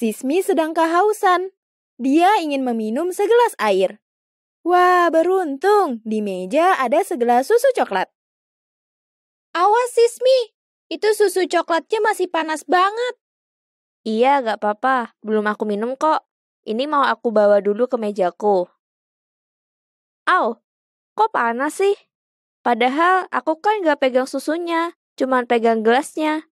Sismi sedang kehausan. Dia ingin meminum segelas air. Wah, beruntung di meja ada segelas susu coklat. Awas Sismi, itu susu coklatnya masih panas banget. Iya, gak apa-apa. Belum aku minum kok. Ini mau aku bawa dulu ke mejaku. Au, kok panas sih? Padahal aku kan gak pegang susunya, cuman pegang gelasnya.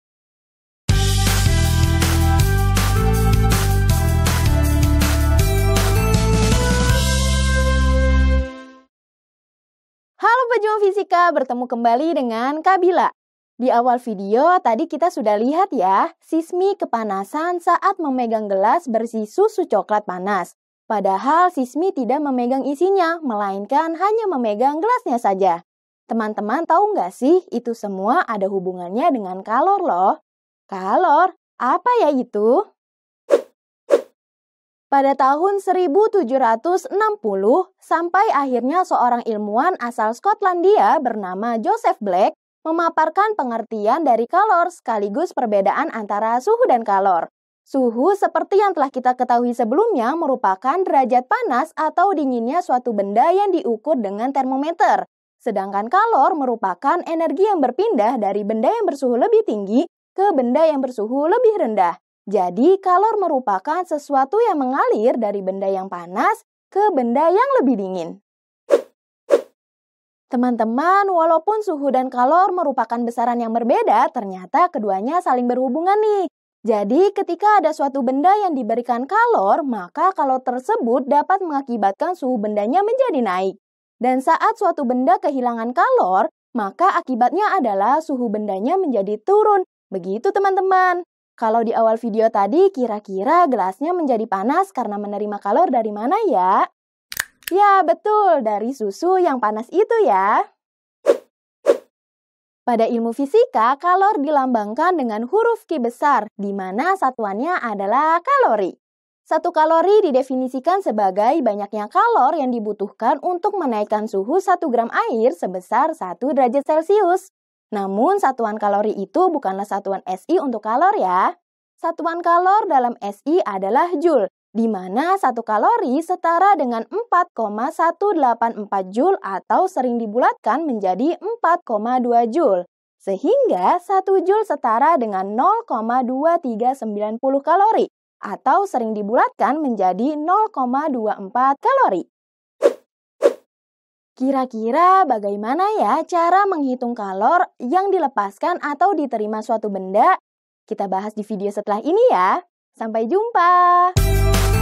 Pejuang Fisika bertemu kembali dengan Kabila. Di awal video tadi kita sudah lihat ya, Sismi kepanasan saat memegang gelas berisi susu coklat panas. Padahal Sismi tidak memegang isinya, melainkan hanya memegang gelasnya saja. Teman-teman tahu nggak sih itu semua ada hubungannya dengan kalor loh? Kalor? Apa ya itu? Pada tahun 1760 sampai akhirnya seorang ilmuwan asal Skotlandia bernama Joseph Black memaparkan pengertian dari kalor sekaligus perbedaan antara suhu dan kalor. Suhu seperti yang telah kita ketahui sebelumnya merupakan derajat panas atau dinginnya suatu benda yang diukur dengan termometer. Sedangkan kalor merupakan energi yang berpindah dari benda yang bersuhu lebih tinggi ke benda yang bersuhu lebih rendah. Jadi, kalor merupakan sesuatu yang mengalir dari benda yang panas ke benda yang lebih dingin. Teman-teman, walaupun suhu dan kalor merupakan besaran yang berbeda, ternyata keduanya saling berhubungan nih. Jadi, ketika ada suatu benda yang diberikan kalor, maka kalor tersebut dapat mengakibatkan suhu bendanya menjadi naik. Dan saat suatu benda kehilangan kalor, maka akibatnya adalah suhu bendanya menjadi turun. Begitu, teman-teman. Kalau di awal video tadi, kira-kira gelasnya menjadi panas karena menerima kalor dari mana ya? Ya, betul, dari susu yang panas itu ya. Pada ilmu fisika, kalor dilambangkan dengan huruf Q besar, di mana satuannya adalah kalori. Satu kalori didefinisikan sebagai banyaknya kalor yang dibutuhkan untuk menaikkan suhu 1 gram air sebesar 1 derajat Celcius. Namun, satuan kalori itu bukanlah satuan SI untuk kalor ya. Satuan kalor dalam SI adalah Joule, di mana satu kalori setara dengan 4,184 Joule atau sering dibulatkan menjadi 4,2 Joule. Sehingga satu Joule setara dengan 0,2390 kalori atau sering dibulatkan menjadi 0,24 kalori. Kira-kira bagaimana ya cara menghitung kalor yang dilepaskan atau diterima suatu benda? Kita bahas di video setelah ini ya. Sampai jumpa!